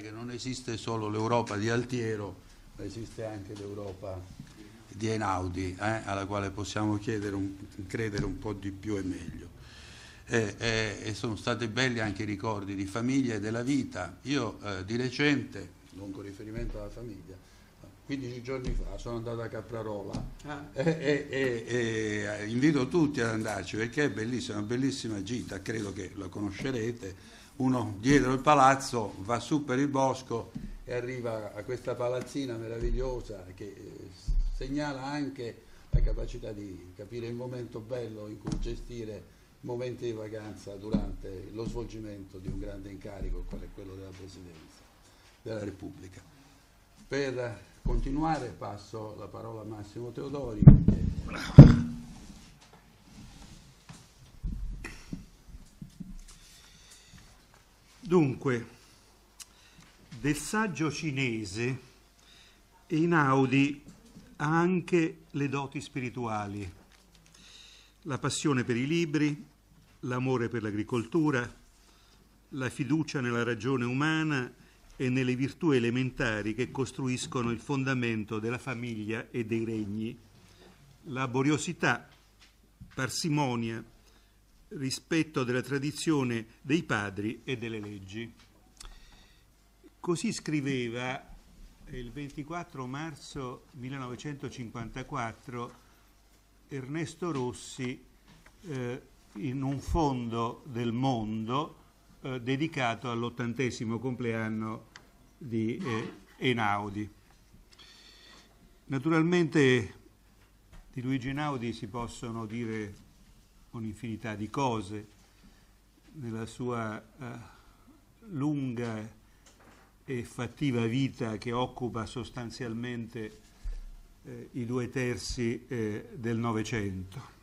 che non esiste solo l'Europa di Altiero, ma esiste anche l'Europa di Einaudi, eh, alla quale possiamo un, credere un po' di più e meglio. Eh, eh, e sono stati belli anche i ricordi di famiglia e della vita. Io eh, di recente, non con riferimento alla famiglia, 15 giorni fa sono andato a Caprarola ah. e eh, invito tutti ad andarci perché è bellissima, una bellissima gita, credo che la conoscerete uno dietro il palazzo va su per il bosco e arriva a questa palazzina meravigliosa che eh, segnala anche la capacità di capire il momento bello in cui gestire momenti di vacanza durante lo svolgimento di un grande incarico qual è quello della Presidenza della Repubblica. Per continuare passo la parola a Massimo Teodori. Che... Dunque, del saggio cinese Einaudi ha anche le doti spirituali, la passione per i libri, l'amore per l'agricoltura, la fiducia nella ragione umana e nelle virtù elementari che costruiscono il fondamento della famiglia e dei regni, laboriosità, parsimonia, rispetto della tradizione dei padri e delle leggi. Così scriveva il 24 marzo 1954 Ernesto Rossi eh, in un fondo del mondo eh, dedicato all'ottantesimo compleanno di eh, Einaudi. Naturalmente di Luigi Einaudi si possono dire un'infinità di cose nella sua uh, lunga e fattiva vita che occupa sostanzialmente eh, i due terzi eh, del Novecento.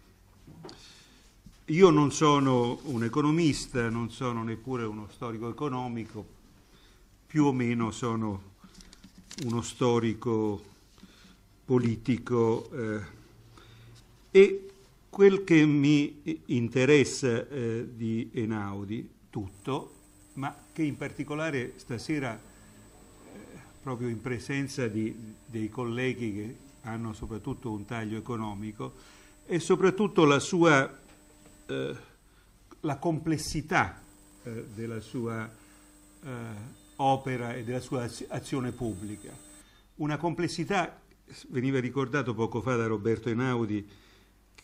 Io non sono un economista, non sono neppure uno storico economico, più o meno sono uno storico politico eh, e Quel che mi interessa eh, di Enaudi, tutto, ma che in particolare stasera, eh, proprio in presenza di, dei colleghi che hanno soprattutto un taglio economico, è soprattutto la sua, eh, la complessità eh, della sua eh, opera e della sua azione pubblica. Una complessità, veniva ricordato poco fa da Roberto Enaudi,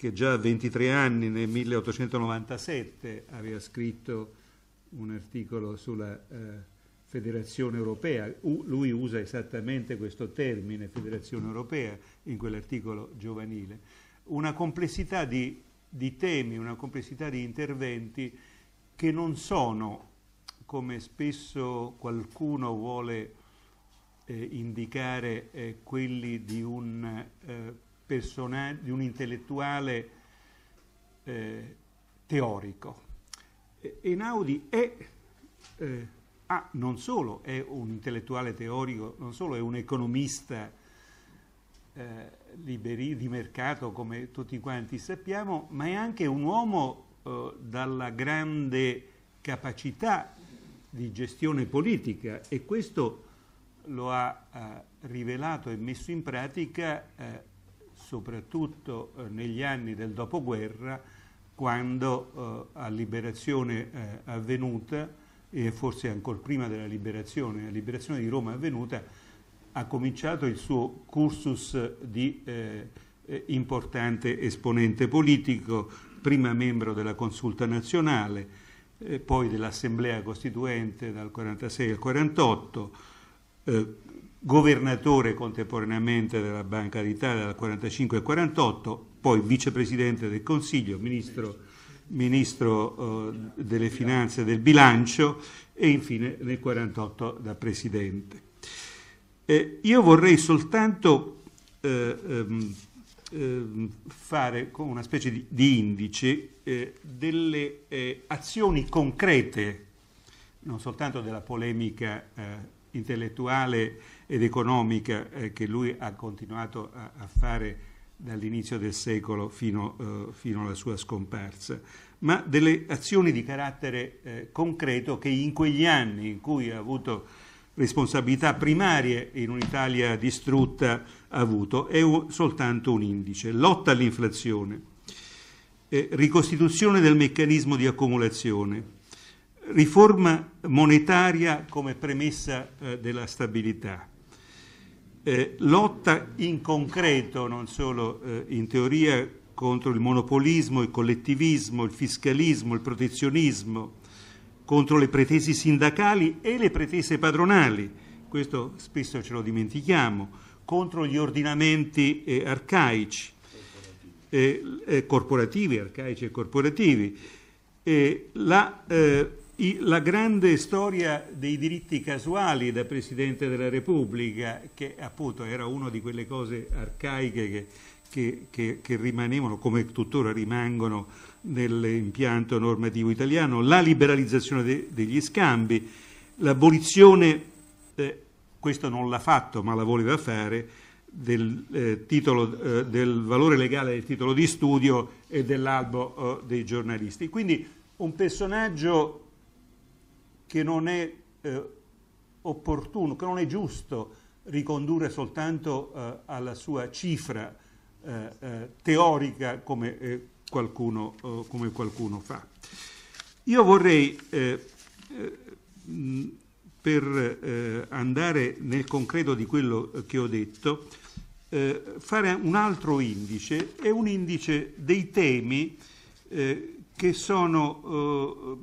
che già a 23 anni, nel 1897, aveva scritto un articolo sulla eh, Federazione Europea. U lui usa esattamente questo termine, Federazione Europea, in quell'articolo giovanile. Una complessità di, di temi, una complessità di interventi che non sono, come spesso qualcuno vuole eh, indicare, eh, quelli di un eh, personaggio, di un intellettuale eh, teorico. Einaudi è, eh, ah, non solo è un intellettuale teorico, non solo è un economista eh, liberi, di mercato, come tutti quanti sappiamo, ma è anche un uomo eh, dalla grande capacità di gestione politica e questo lo ha eh, rivelato e messo in pratica eh, soprattutto eh, negli anni del dopoguerra, quando eh, a liberazione eh, avvenuta, e forse ancora prima della liberazione, la liberazione di Roma avvenuta, ha cominciato il suo cursus di importante esponente politico, prima membro della Consulta Nazionale, poi dell'Assemblea Costituente dal 1946 al 1948, eh, governatore contemporaneamente della Banca d'Italia dal 1945 al 1948, poi vicepresidente del Consiglio, ministro, ministro eh, delle Finanze e del Bilancio e infine nel 1948 da presidente. Eh, io vorrei soltanto eh, ehm, ehm fare con una specie di, di indice eh, delle eh, azioni concrete, non soltanto della polemica eh, intellettuale ed economica eh, che lui ha continuato a, a fare dall'inizio del secolo fino, eh, fino, alla sua scomparsa, ma delle azioni di carattere eh, concreto che in quegli anni in cui ha avuto responsabilità primarie in un'Italia distrutta ha avuto, è un, soltanto un indice. Lotta all'inflazione, eh, ricostituzione del meccanismo di accumulazione, riforma monetaria come premessa eh, della stabilità, eh, lotta in concreto, non solo eh, in teoria, contro il monopolismo, il collettivismo, il fiscalismo, il protezionismo, contro le pretese sindacali e le pretese padronali, questo spesso ce lo dimentichiamo, contro gli ordinamenti eh, arcaici, eh, eh, corporativi, arcaici e corporativi. Eh, la, la grande storia dei diritti casuali da Presidente della Repubblica, che appunto era una di quelle cose arcaiche che, che, che, che rimanevano, come tuttora rimangono, nell'impianto normativo italiano, la liberalizzazione de, degli scambi, l'abolizione, eh, questo non l'ha fatto ma la voleva fare, del, eh, titolo, eh, del, valore legale del titolo di studio e dell'albo eh, dei giornalisti. Quindi un personaggio che non è eh, opportuno, che non è giusto ricondurre soltanto eh, alla sua cifra eh, eh teorica come eh, qualcuno, eh, come, qualcuno, fa. Io vorrei, mh, per andare nel concreto di quello che ho detto, fare un altro indice, è un indice dei temi che sono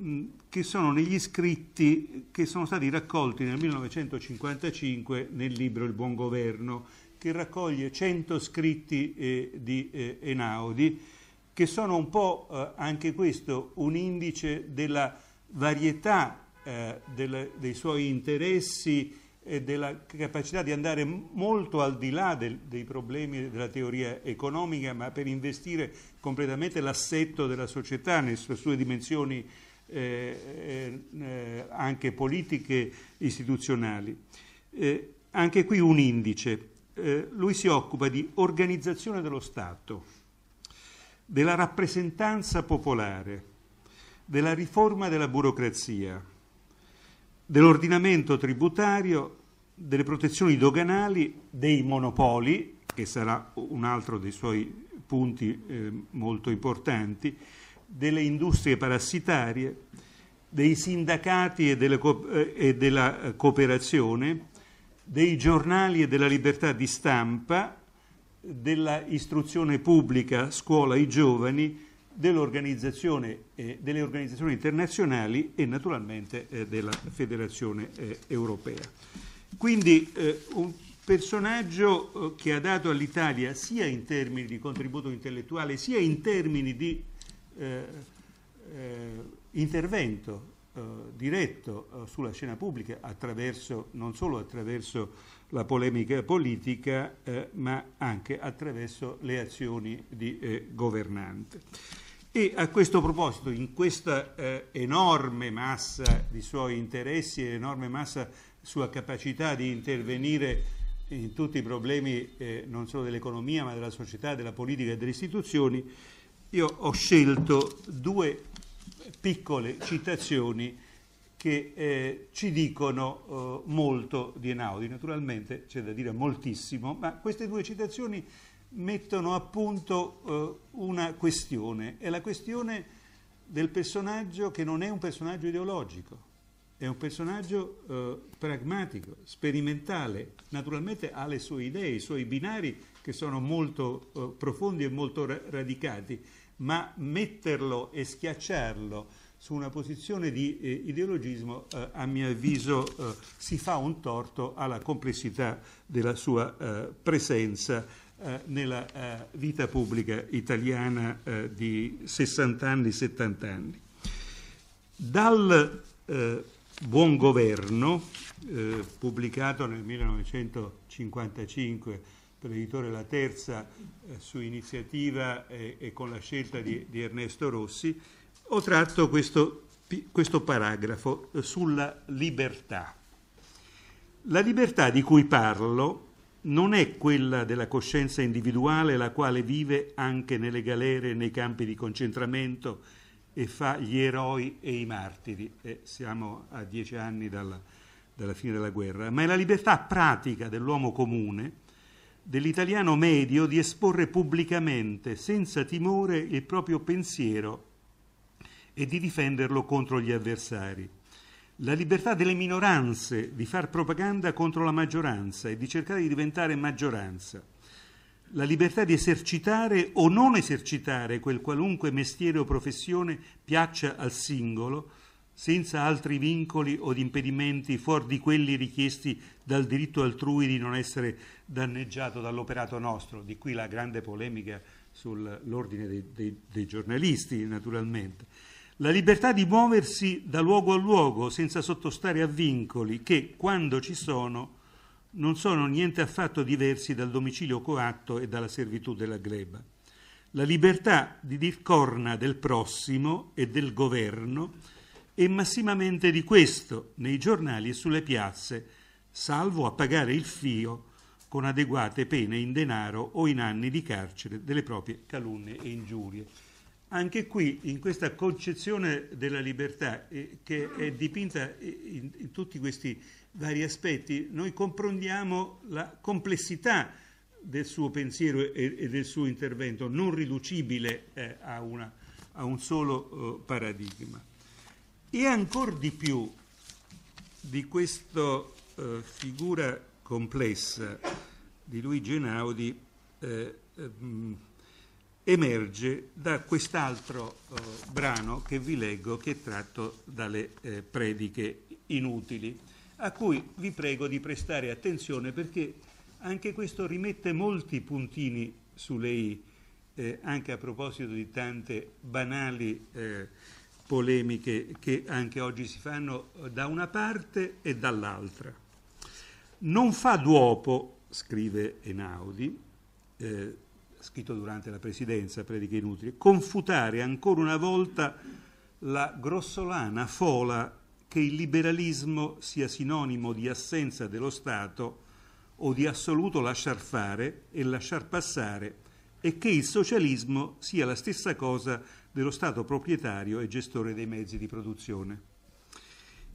che sono negli scritti che sono stati raccolti nel 1955 nel libro Il buon governo, che raccoglie 100 scritti eh, di eh, Enaudi, che sono un po' eh, anche questo un indice della varietà eh, della, dei suoi interessi e della capacità di andare molto al di là del, dei problemi della teoria economica, ma per investire completamente l'assetto della società nelle sue dimensioni eh, eh, eh, anche politiche istituzionali. Eh, anche qui un indice. Eh, lui si occupa di organizzazione dello Stato, della rappresentanza popolare, della riforma della burocrazia, dell'ordinamento tributario, delle protezioni doganali, dei monopoli, che sarà un altro dei suoi punti eh, molto importanti, delle industrie parassitarie, dei sindacati e, delle, eh, e della eh, cooperazione, dei giornali e della libertà di stampa, della istruzione pubblica, scuola e giovani, dell'organizzazione, eh, delle organizzazioni internazionali e naturalmente eh, della Federazione eh, Europea. Quindi eh, un personaggio che ha dato all'Italia sia in termini di contributo intellettuale sia in termini di eh, eh, intervento eh, diretto sulla scena pubblica attraverso, non solo attraverso la polemica politica ma anche attraverso le azioni di governante. E a questo proposito, in questa enorme massa di suoi interessi e enorme massa sua capacità di intervenire in tutti i problemi non solo dell'economia ma della società, della politica e delle istituzioni, io ho scelto due piccole citazioni che eh, ci dicono eh, molto di Einaudi. Naturalmente c'è da dire moltissimo, ma queste due citazioni mettono a punto eh, una questione, è la questione del personaggio che non è un personaggio ideologico è un personaggio eh, pragmatico, sperimentale, naturalmente ha le sue idee, i suoi binari che sono molto eh, profondi e molto ra- radicati, ma metterlo e schiacciarlo su una posizione di eh, ideologismo, eh, a mio avviso, eh, si fa un torto alla complessità della sua eh, presenza nella vita pubblica italiana di 60 anni, 70 anni. Dal Buon Governo, eh, pubblicato nel 1955 per l'editore La Terza eh, su iniziativa e, e, con la scelta di, di Ernesto Rossi, ho tratto questo, questo paragrafo eh, sulla libertà. La libertà di cui parlo non è quella della coscienza individuale la quale vive anche nelle galere nei campi di concentramento e fa gli eroi e i martiri, e siamo a dieci anni dalla, dalla fine della guerra, ma è la libertà pratica dell'uomo comune, dell'italiano medio, di esporre pubblicamente, senza timore, il proprio pensiero e di difenderlo contro gli avversari. La libertà delle minoranze di far propaganda contro la maggioranza e di cercare di diventare maggioranza la libertà di esercitare o non esercitare quel qualunque mestiere o professione piaccia al singolo, senza altri vincoli o impedimenti fuori di quelli richiesti dal diritto altrui di non essere danneggiato dall'operato nostro, di qui la grande polemica sull'ordine dei, dei, dei giornalisti, naturalmente. La libertà di muoversi da luogo a luogo senza sottostare a vincoli che, quando ci sono, non sono niente affatto diversi dal domicilio coatto e dalla servitù della gleba. La libertà di dir corna del prossimo e del governo è massimamente di questo nei giornali e sulle piazze, salvo a pagare il fio con adeguate pene in denaro o in anni di carcere delle proprie calunnie e ingiurie. Anche qui, in questa concezione della libertà eh, che è dipinta eh, in, in tutti questi vari aspetti, noi comprendiamo la complessità del suo pensiero e, e del suo intervento, non riducibile eh, a, una, a, un solo eh, paradigma. E ancora di più di questa eh, figura complessa di Luigi Naudi mh, eh, ehm, emerge da quest'altro eh, brano che vi leggo, che è tratto dalle eh, prediche inutili a cui vi prego di prestare attenzione perché anche questo rimette molti puntini su lei, eh, anche a proposito di tante banali eh, polemiche che anche oggi si fanno da una parte e dall'altra. Non fa duopo, scrive Enaudi, eh, scritto durante la presidenza, prediche inutili, confutare ancora una volta la grossolana fola che il liberalismo sia sinonimo di assenza dello Stato o di assoluto lasciar fare e lasciar passare e che il socialismo sia la stessa cosa dello Stato proprietario e gestore dei mezzi di produzione.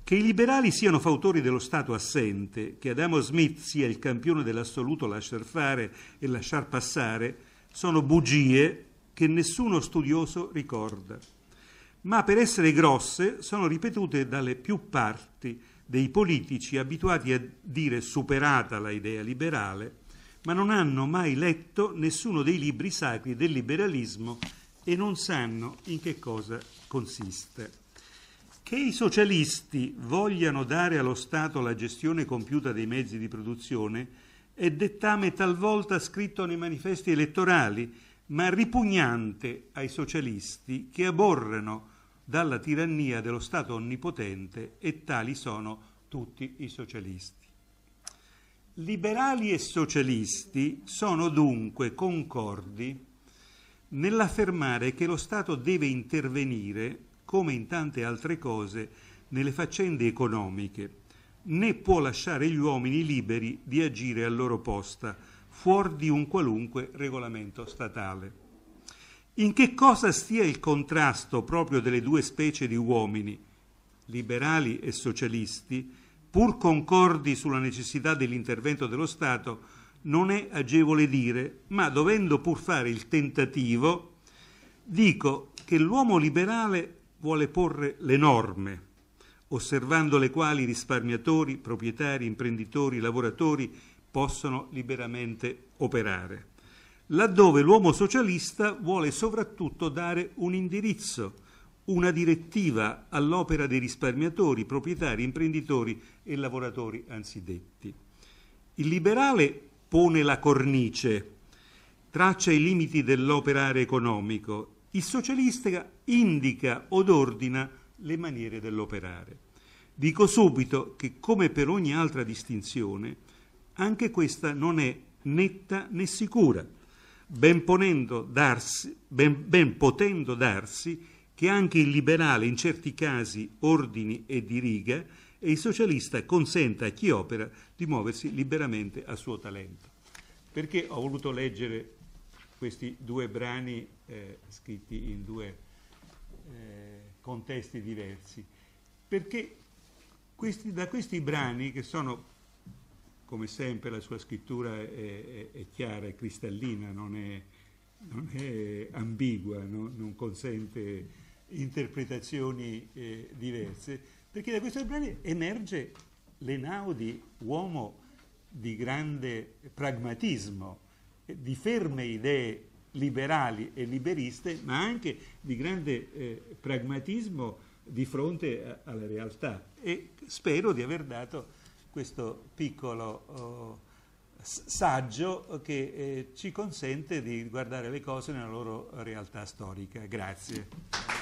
Che i liberali siano fautori dello Stato assente, che Adamo Smith sia il campione dell'assoluto lasciar fare e lasciar passare, sono bugie che nessuno studioso ricorda ma per essere grosse sono ripetute dalle più parti dei politici abituati a dire superata la idea liberale, ma non hanno mai letto nessuno dei libri sacri del liberalismo e non sanno in che cosa consiste. Che i socialisti vogliano dare allo Stato la gestione compiuta dei mezzi di produzione è dettame talvolta scritto nei manifesti elettorali, ma ripugnante ai socialisti che aborrano dalla tirannia dello Stato onnipotente e tali sono tutti i socialisti. Liberali e socialisti sono dunque concordi nell'affermare che lo Stato deve intervenire, come in tante altre cose, nelle faccende economiche, né può lasciare gli uomini liberi di agire a loro posta, fuori di un qualunque regolamento statale. In che cosa stia il contrasto proprio delle due specie di uomini, liberali e socialisti, pur concordi sulla necessità dell'intervento dello Stato, non è agevole dire, ma dovendo pur fare il tentativo, dico che l'uomo liberale vuole porre le norme, osservando le quali risparmiatori, proprietari, imprenditori, lavoratori possono liberamente operare laddove l'uomo socialista vuole soprattutto dare un indirizzo, una direttiva all'opera dei risparmiatori, proprietari, imprenditori e lavoratori anzidetti. Il liberale pone la cornice, traccia i limiti dell'operare economico, il socialista indica od ordina le maniere dell'operare. Dico subito che, come per ogni altra distinzione, anche questa non è netta né sicura ben, darsi, ben, ben potendo darsi che anche il liberale in certi casi ordini e diriga e il socialista consenta a chi opera di muoversi liberamente a suo talento. Perché ho voluto leggere questi due brani eh, scritti in due eh, contesti diversi? Perché questi, da questi brani, che sono come sempre la sua scrittura è, è, è chiara, è cristallina, non è, non è ambigua, no? non consente interpretazioni eh, diverse, perché da questo brano emerge l'Enaudi, uomo di grande pragmatismo, di ferme idee liberali e liberiste, ma anche di grande eh, pragmatismo di fronte a, alla realtà e spero di aver dato questo piccolo eh, saggio che eh, ci consente di guardare le cose nella loro realtà storica. Grazie.